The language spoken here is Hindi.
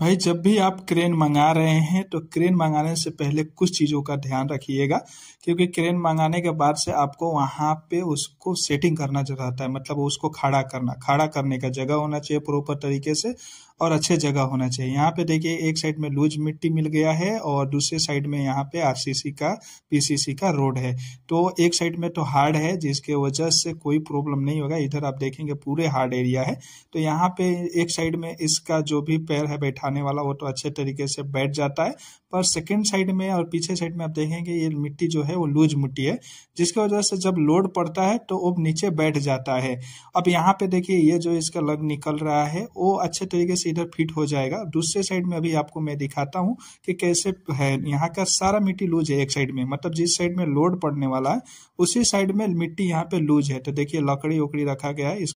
भाई जब भी आप क्रेन मंगा रहे हैं तो क्रेन मंगाने से पहले कुछ चीज़ों का ध्यान रखिएगा क्योंकि क्रेन मंगाने के बाद से आपको वहाँ पे उसको सेटिंग करना रहता है मतलब उसको खड़ा करना खड़ा करने का जगह होना चाहिए प्रॉपर तरीके से और अच्छे जगह होना चाहिए यहाँ पे देखिए एक साइड में लूज मिट्टी मिल गया है और दूसरे साइड में यहाँ पे आरसीसी का पीसीसी का रोड है तो एक साइड में तो हार्ड है जिसके वजह से कोई प्रॉब्लम नहीं होगा इधर आप देखेंगे पूरे हार्ड एरिया है तो यहाँ पे एक साइड में इसका जो भी पैर है बैठाने वाला वो तो अच्छे तरीके से बैठ जाता है पर सेकेंड साइड में और पीछे साइड में आप देखेंगे ये मिट्टी जो है वो लूज मिट्टी है जिसकी वजह से जब लोड पड़ता है तो वो नीचे बैठ जाता है अब यहाँ पे देखिए ये जो इसका लग निकल रहा है वो अच्छे तरीके से इधर फिट हो जाएगा दूसरे साइड में अभी आपको मैं दिखाता हूँ कि कैसे है यहाँ का सारा मिट्टी लूज है एक साइड में मतलब जिस साइड में लोड पड़ने वाला है उसी साइड में मिट्टी यहाँ पे लूज है तो देखिए लकड़ी उकड़ी रखा गया है इस